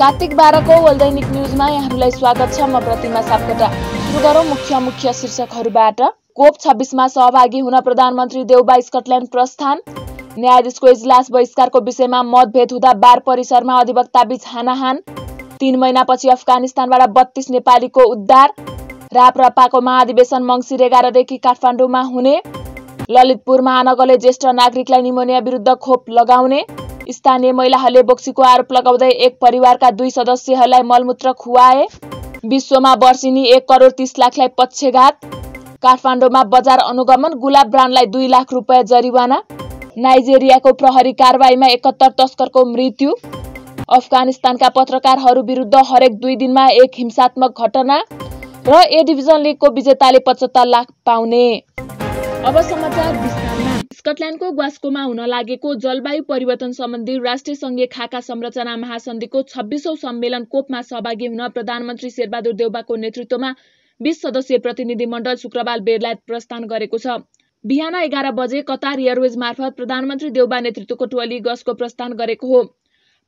कार्तिक बाह्रको वैदैनिक न्युजमा यहाँहरूलाई स्वागत छ म प्रतिमा सापकोटा सुरु गरौँ मुख्य मुख्य शीर्षकहरूबाट कोप छब्बिसमा सहभागी हुन प्रधानमन्त्री देउबा स्कटल्यान्ड प्रस्थान न्यायाधीशको इजलास बहिष्कारको विषयमा मतभेद हुँदा बार परिसरमा अधिवक्ता बीच हानाहान तीन महिनापछि अफगानिस्तानबाट बत्तीस नेपालीको उद्धार राप्रपाको महाधिवेशन मङ्सिर एघारदेखि काठमाडौँमा हुने ललितपुर महानगरले ज्येष्ठ नागरिकलाई निमोनिया विरुद्ध खोप लगाउने स्थानीय महिलाहरूले बोक्सीको आरोप लगाउँदै एक परिवारका दुई सदस्यहरूलाई मलमूत्र खुवाए विश्वमा वर्षिनी एक करोड तीस लाखलाई पक्षघात काठमाडौँमा बजार अनुगमन गुलाब ब्रान्डलाई दुई लाख रुपियाँ जरिवाना नाइजेरियाको प्रहरी कारवाहीमा एकहत्तर तस्करको मृत्यु अफगानिस्तानका पत्रकारहरू विरुद्ध हरेक दुई दिनमा एक हिंसात्मक घटना र ए डिभिजन लिगको विजेताले पचहत्तर लाख पाउने अब समाचार स्कटल्याण्डको ग्वास्कोमा हुन लागेको जलवायु परिवर्तन सम्बन्धी राष्ट्रिय सङ्घीय खाका संरचना महासन्धिको छब्बिसौँ सम्मेलन कोपमा सहभागी हुन प्रधानमन्त्री शेरबहादुर देउबाको नेतृत्वमा बिस सदस्यीय प्रतिनिधिमण्डल शुक्रबार बेरलायत प्रस्थान गरेको छ बिहान एघार बजे कतार एयरवेज मार्फत प्रधानमन्त्री देउबा नेतृत्वको टोली गसको प्रस्थान गरेको हो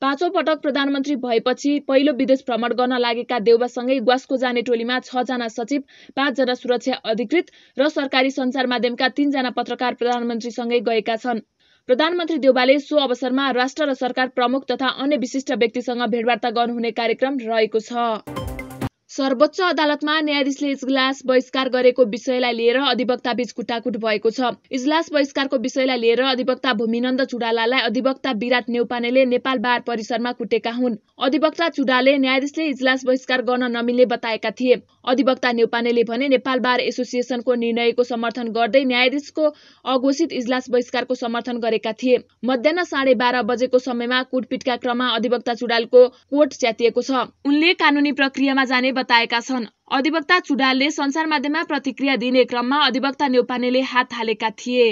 पाँचौँ पटक प्रधानमन्त्री भएपछि पहिलो विदेश भ्रमण गर्न लागेका देउबासँगै ग्वास्को जाने टोलीमा छजना सचिव पाँचजना सुरक्षा अधिकृत र सरकारी सञ्चार माध्यमका तीनजना पत्रकार प्रधानमन्त्रीसँगै गएका छन् प्रधानमन्त्री देउबाले सो अवसरमा राष्ट्र र सरकार प्रमुख तथा अन्य विशिष्ट व्यक्तिसँग भेटवार्ता गर्नुहुने कार्यक्रम रहेको छ सर्वोच्च अदालतमा न्यायाधीशले इजलास बहिष्कार गरेको विषयलाई लिएर अधिवक्ता बीच कुटाकुट भएको छ इजलास बहिष्कारको विषयलाई लिएर अधिवक्ता भूमिनन्द चुडालालाई अधिवक्ता विराट नेउपानेले नेपाल बार परिसरमा कुटेका हुन् अधिवक्ता चुडाले न्यायाधीशले इजलास बहिष्कार गर्न नमिल्ने बताएका थिए अधिवक्ता नेउपानेले भने नेपाल बार एसोसिएसनको निर्णयको समर्थन गर्दै न्यायाधीशको अघोषित इजलास बहिष्कारको समर्थन गरेका थिए मध्याह साढे बाह्र बजेको समयमा कुटपिटका क्रममा अधिवक्ता चुडालको कोर्ट च्यातिएको छ उनले कानुनी प्रक्रियामा जाने बताएका छन् अधिवक्ता चुडालले संसार माध्यममा प्रतिक्रिया दिने क्रममा अधिवक्ता नेउपानेले हात हालेका थिए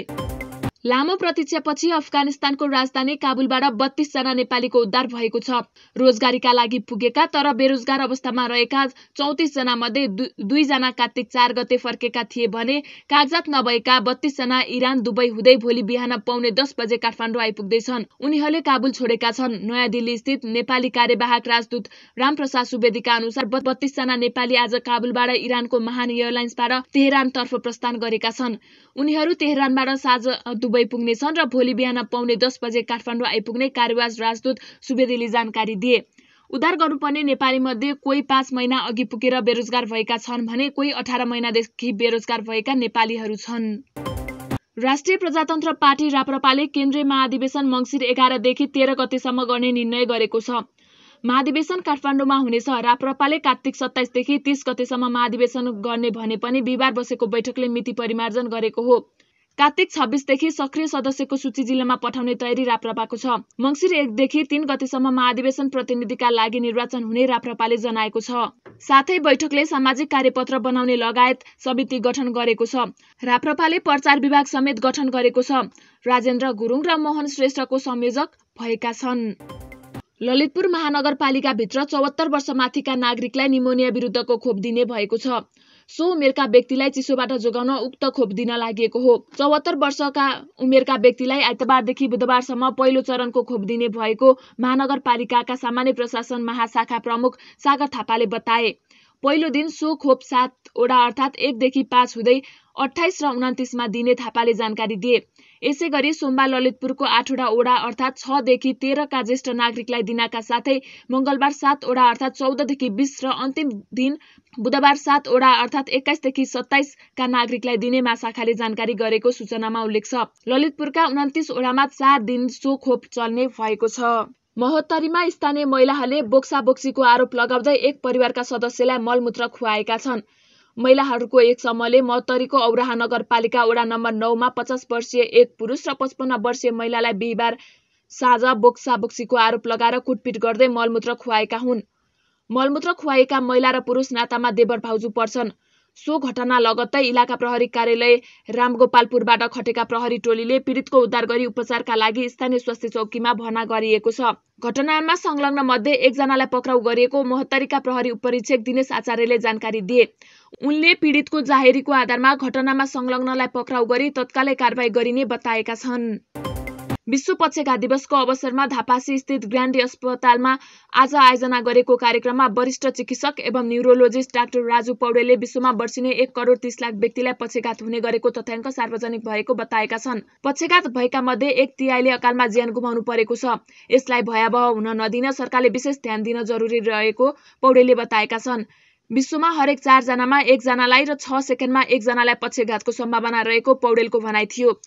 लामो प्रतीक्षापछि अफगानिस्तानको राजधानी काबुलबाट बत्तीसजना नेपालीको उद्धार भएको छ रोजगारीका लागि पुगेका तर बेरोजगार अवस्थामा रहेका चौतिसजना मध्ये दुईजना कार्तिक चार गते फर्केका थिए भने कागजात नभएका बत्तीसजना इरान दुबई हुँदै भोलि बिहान पाउने दस बजे काठमाडौँ आइपुग्दैछन् उनीहरूले काबुल छोडेका छन् नयाँ दिल्ली स्थित नेपाली कार्यवाहक राजदूत रामप्रसाद सुवेदीका अनुसार बत्तीसजना नेपाली आज काबुलबाट इरानको महान एयरलाइन्सबाट तेहरानतर्फ प्रस्थान गरेका छन् उनीहरू तेहरानबाट साँझ दुबई पुग्नेछन् र भोलि बिहान पाउने दस बजे काठमाडौँ आइपुग्ने कार्यवाज राजदूत सुवेदीले जानकारी दिए उद्धार गर्नुपर्ने नेपालीमध्ये कोही पाँच महिना अघि पुगेर बेरोजगार भएका छन् भने कोही अठार महिनादेखि बेरोजगार भएका नेपालीहरू छन् राष्ट्रिय प्रजातन्त्र पार्टी राप्रपाले केन्द्रीय महाधिवेशन मङ्सिर एघारदेखि तेह्र गतिसम्म गर्ने निर्णय गरेको छ महाधिवेशन काठमाडौँमा हुनेछ राप्रपाले कार्तिक सत्ताइसदेखि तिस गतेसम्म महाधिवेशन गर्ने भने पनि बिहिबार बसेको बैठकले मिति परिमार्जन गरेको हो कार्तिक छब्बिसदेखि सक्रिय सदस्यको सूची जिल्लामा पठाउने तयारी राप्रपाको छ मङ्सिर एकदेखि तीन गतिसम्म महाधिवेशन प्रतिनिधिका लागि निर्वाचन हुने राप्रपाले जनाएको छ साथै बैठकले सामाजिक कार्यपत्र बनाउने लगायत समिति गठन गरेको छ राप्रपाले प्रचार विभाग समेत गठन गरेको छ राजेन्द्र गुरुङ र मोहन श्रेष्ठको संयोजक भएका छन् ललितपुर महानगरपालिकाभित्र चौहत्तर वर्षमाथिका नागरिकलाई निमोनिया विरुद्धको खोप दिने भएको छ सो उमेरका व्यक्तिलाई चिसोबाट जोगाउन उक्त खोप दिन लागि हो चौहत्तर वर्षका उमेरका व्यक्तिलाई आइतबारदेखि बुधबारसम्म पहिलो चरणको खोप दिने भएको महानगरपालिकाका सामान्य प्रशासन महाशाखा प्रमुख सागर थापाले बताए पहिलो दिन सो खोप सात वडा अर्थात् एकदेखि पाँच हुँदै अठाइस र उन्तिसमा दिने थापाले जानकारी दिए यसै गरी सोमबार ललितपुरको आठवटा वडा अर्थात् छदेखि तेह्रका ज्येष्ठ नागरिकलाई दिनका साथै मङ्गलबार सातवटा अर्थात् चौधदेखि बिस र अन्तिम दिन बुधबार सातवटा अर्थात् एक्काइसदेखि सत्ताइसका नागरिकलाई दिनेमा शाखाले जानकारी गरेको सूचनामा उल्लेख छ ललितपुरका उन्तिस ओडामा चार दिन सो खोप चल्ने भएको छ महोत्तरीमा स्थानीय महिलाहरूले बोक्सा बोक्सीको आरोप लगाउँदै एक परिवारका सदस्यलाई मलमूत्र खुवाएका छन् महिलाहरूको एक समूहले मत्तरीको औराहा नगरपालिका वडा नम्बर नौमा पचास वर्षीय एक पुरुष र पचपन्न वर्षीय महिलालाई बिहिबार साझ बोक्सा बोक्सीको आरोप लगाएर कुटपिट गर्दै मलमूत्र खुवाएका हुन् मलमूत्र खुवाएका महिला र पुरुष नातामा देवर भाउजू पर्छन् सो घटना लगत्तै इलाका प्रहरी कार्यालय रामगोपालपुरबाट खटेका प्रहरी टोलीले पीडितको उद्धार गरी उपचारका लागि स्थानीय स्वास्थ्य चौकीमा भर्ना गरिएको छ घटनामा संलग्न मध्ये एकजनालाई पक्राउ गरिएको मोहत्तरीका प्रहरी उपरीक्षक दिनेश आचार्यले जानकारी दिए उनले पीडितको जाहेरीको आधारमा घटनामा संलग्नलाई पक्राउ गरी तत्कालै कारवाही गरिने बताएका छन् विश्व पक्षका दिवसको अवसरमा धापासी स्थित ग्रान्डी अस्पतालमा आज आयोजना गरेको कार्यक्रममा वरिष्ठ चिकित्सक एवं न्युरोलोजिस्ट डाक्टर राजु पौडेलले विश्वमा वर्षिने एक करोड तीस लाख व्यक्तिलाई पक्षघात हुने गरेको तथ्याङ्क सार्वजनिक भएको बताएका छन् पक्षघात भएका मध्ये एक तिहाईले अकालमा ज्यान गुमाउनु परेको छ यसलाई भयावह हुन नदिन सरकारले विशेष ध्यान दिन जरुरी रहेको पौडेलले बताएका छन् विश्वमा हरेक चारजनामा एकजनालाई र छ सेकेन्डमा एकजनालाई पक्षघातको सम्भावना रहेको पौडेलको भनाइ थियो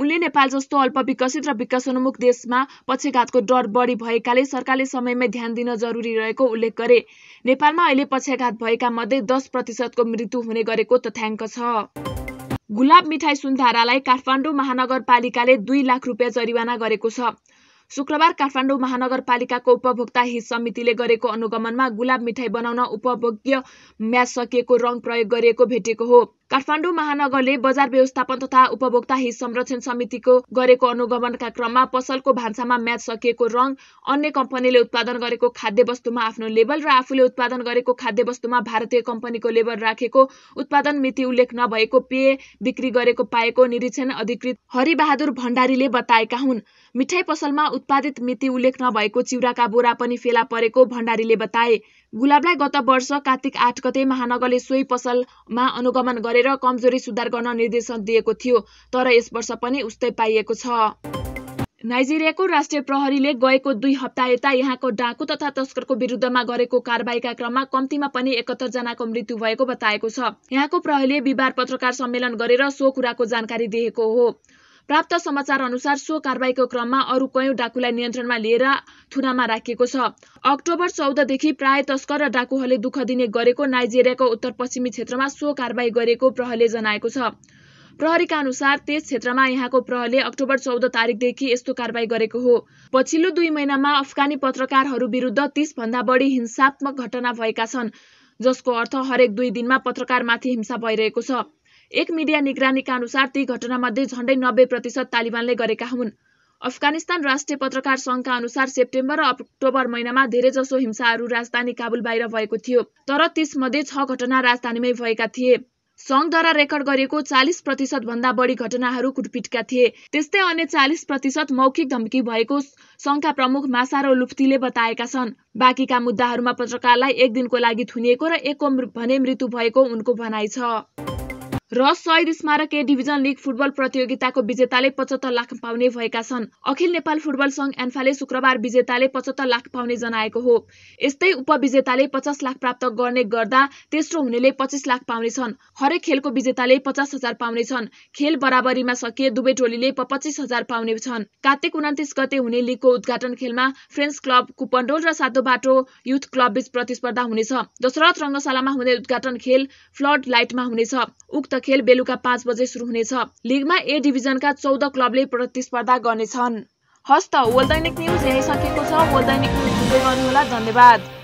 उनले नेपाल जस्तो अल्प विकसित र विकासोन्मुख देशमा पक्षघातको डर बढी भएकाले सरकारले समयमै ध्यान दिन जरुरी रहेको उल्लेख गरे नेपालमा अहिले पक्षघात भएका मध्ये दस प्रतिशतको मृत्यु हुने गरेको तथ्याङ्क छ गुलाब मिठाई सुन्धारालाई काठमाडौँ महानगरपालिकाले दुई लाख रुपियाँ जरिवाना गरेको छ शुक्रबार काठमाडौँ महानगरपालिकाको उपभोक्ता हित समितिले गरेको अनुगमनमा गुलाब मिठाई बनाउन उपभोग्य म्याच सकिएको रङ प्रयोग गरिएको भेटेको हो काठमाडौँ महानगरले बजार व्यवस्थापन तथा उपभोक्ता हित संरक्षण समितिको गरेको अनुगमनका क्रममा पसलको भान्सामा म्याच सकिएको रङ अन्य कम्पनीले उत्पादन गरेको खाद्यवस्तुमा आफ्नो लेबल र आफूले उत्पादन गरेको खाद्यवस्तुमा भारतीय कम्पनीको लेबल राखेको उत्पादन मिति उल्लेख नभएको पेय बिक्री गरेको पाएको निरीक्षण अधिकृत हरिबहादुर भण्डारीले बताएका हुन् मिठाई पसलमा उत्पादित मिति उल्लेख नभएको चिउराका बोरा पनि फेला परेको भण्डारीले बताए गुलाबलाई गत वर्ष कार्तिक आठ गते महानगरले सोही पसलमा अनुगमन गरेर कमजोरी सुधार गर्न निर्देशन दिएको थियो तर यस वर्ष पनि उस्तै पाइएको छ नाइजेरियाको राष्ट्रिय प्रहरीले गएको दुई हप्ता यता यहाँको डाकु तथा तस्करको विरुद्धमा गरेको कारवाहीका क्रममा कम्तीमा पनि एकहत्तर जनाको मृत्यु भएको बताएको छ यहाँको प्रहरीले बिहिबार पत्रकार सम्मेलन गरेर सो कुराको जानकारी दिएको हो प्राप्त समाचार अनुसार सो कारवाहीको क्रममा अरू कयौं डाकुलाई नियन्त्रणमा लिएर थुनामा राखिएको छ अक्टोबर चौधदेखि प्राय तस्कर र डाकुहरूले दुःख दिने गरेको नाइजेरियाको उत्तर पश्चिमी क्षेत्रमा सो कारवाही गरेको प्रहरले जनाएको छ प्रहरीका अनुसार त्यस क्षेत्रमा यहाँको प्रहरले अक्टोबर चौध तारिकदेखि यस्तो कारवाही गरेको हो पछिल्लो दुई महिनामा अफगानी पत्रकारहरू विरुद्ध तीसभन्दा बढी हिंसात्मक घटना भएका छन् जसको अर्थ हरेक दुई दिनमा पत्रकारमाथि हिंसा भइरहेको छ एक मिडिया निगरानीका अनुसार ती घटनामध्ये झण्डै नब्बे प्रतिशत तालिबानले गरेका हुन् अफगानिस्तान राष्ट्रिय पत्रकार सङ्घका अनुसार सेप्टेम्बर र अक्टोबर महिनामा धेरैजसो हिंसाहरू राजधानी काबुल बाहिर भएको थियो तर त्यसमध्ये छ घटना राजधानीमै भएका थिए सङ्घद्वारा रेकर्ड गरिएको चालिस प्रतिशत भन्दा बढी घटनाहरू कुटपिटका थिए त्यस्तै अन्य चालिस प्रतिशत मौखिक धम्की भएको सङ्घका प्रमुख मासारो लुफ्तीले बताएका छन् बाँकीका मुद्दाहरूमा पत्रकारलाई एक दिनको लागि थुनिएको र एक भने मृत्यु भएको उनको भनाइ छ र शहीद स्मारक ए डिभिजन लिग फुटबल प्रतियोगिताको विजेताले पचहत्तर लाख पाउने भएका छन् अखिल नेपाल फुटबल संघ एन्फाले शुक्रबार विजेताले पचहत्तर लाख पाउने जनाएको हो यस्तै उपविजेताले पचास लाख प्राप्त गर्ने गर्दा तेस्रो हुनेले पच्चिस लाख पाउनेछन् हरेक खेलको विजेताले पचास हजार पाउने छन् खेल बराबरीमा सकिए दुवै टोलीले पच्चिस हजार पाउने छन् कार्तिक उन्तिस गते हुने लिगको उद्घाटन खेलमा फ्रेन्स क्लब कुपन्डोल र सातो बाटो युथ क्लब बीच प्रतिस्पर्धा हुनेछ दशरथ रङ्गशालामा हुने उद्घाटन खेल फ्लड लाइटमा हुनेछ उक्त खेल बेलुका पाँच बजे सुरु हुनेछ लिगमा ए डिभिजनका चौध क्लबले प्रतिस्पर्धा गर्नेछन् हस्त वर्ल्ड दैनिक न्युज यही सकेको छ वर्ल्ड दैनिक न्युज गर्नुहोला धन्यवाद